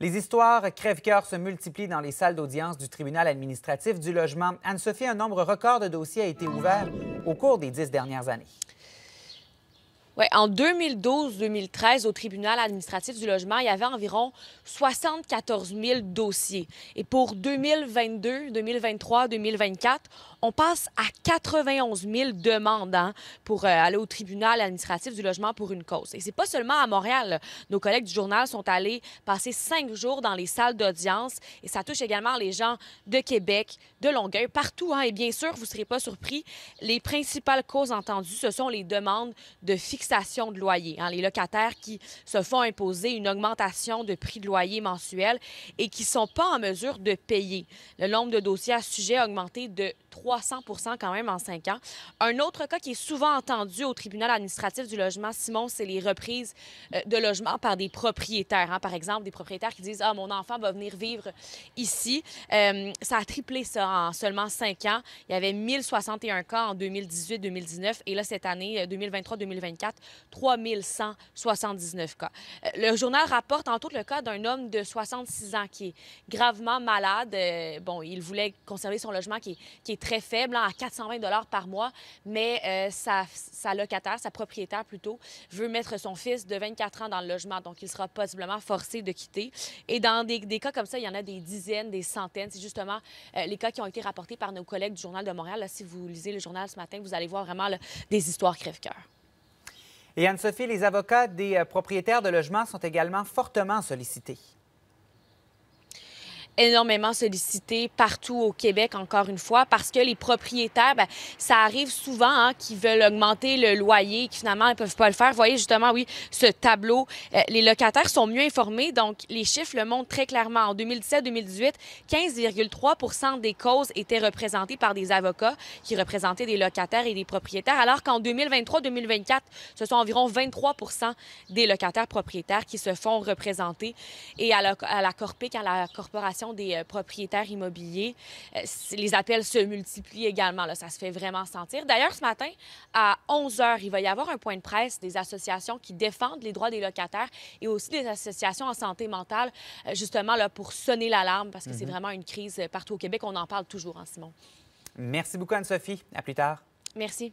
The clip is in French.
Les histoires crève-cœur se multiplient dans les salles d'audience du tribunal administratif du logement. Anne-Sophie, un nombre record de dossiers a été ouvert au cours des dix dernières années. Ouais, en 2012-2013, au tribunal administratif du logement, il y avait environ 74 000 dossiers. Et pour 2022, 2023, 2024, on passe à 91 000 demandants pour euh, aller au tribunal administratif du logement pour une cause. Et c'est pas seulement à Montréal. Nos collègues du journal sont allés passer cinq jours dans les salles d'audience et ça touche également les gens de Québec, de Longueuil, partout. Hein. Et bien sûr, vous ne serez pas surpris, les principales causes entendues, ce sont les demandes de fixation de loyer. Hein. Les locataires qui se font imposer une augmentation de prix de loyer mensuel et qui ne sont pas en mesure de payer. Le nombre de dossiers à ce sujet a augmenté de 3 300 quand même en cinq ans. Un autre cas qui est souvent entendu au tribunal administratif du logement, Simon, c'est les reprises euh, de logements par des propriétaires. Hein. Par exemple, des propriétaires qui disent Ah, mon enfant va venir vivre ici. Euh, ça a triplé ça en seulement cinq ans. Il y avait 1061 cas en 2018-2019 et là, cette année, 2023-2024, euh, 3179 cas. Le journal rapporte en tout le cas d'un homme de 66 ans qui est gravement malade. Bon, il voulait conserver son logement qui est, qui est très faible, hein, à 420 dollars par mois, mais euh, sa, locataire, sa propriétaire plutôt, veut mettre son fils de 24 ans dans le logement, donc il sera possiblement forcé de quitter. Et dans des, cas comme ça, il y en a des dizaines, des centaines. C'est justement euh, les cas qui ont été rapportés par nos collègues du Journal de Montréal. si vous lisez le journal ce matin, vous allez voir vraiment des histoires crève-cœur. Et Anne-Sophie, les avocats des euh, propriétaires de logements sont également fortement sollicités énormément sollicité partout au Québec, encore une fois, parce que les propriétaires, ben, ça arrive souvent hein, qu'ils veulent augmenter le loyer, qui finalement ne peuvent pas le faire. Vous voyez justement, oui, ce tableau, euh, les locataires sont mieux informés, donc les chiffres le montrent très clairement. En 2017-2018, 15,3 des causes étaient représentées par des avocats qui représentaient des locataires et des propriétaires, alors qu'en 2023-2024, ce sont environ 23 des locataires propriétaires qui se font représenter. Et à la, à la Corpic, à la Corporation des euh, propriétaires immobiliers, euh, les appels se multiplient également. Là, ça se fait vraiment sentir. D'ailleurs, ce matin, à 11 h, il va y avoir un point de presse des associations qui défendent les droits des locataires et aussi des associations en santé mentale, euh, justement là, pour sonner l'alarme parce que c'est mhm. vraiment une crise partout au Québec. On en parle toujours, en hein, Simon. Merci beaucoup, Anne-Sophie. À plus tard. Merci.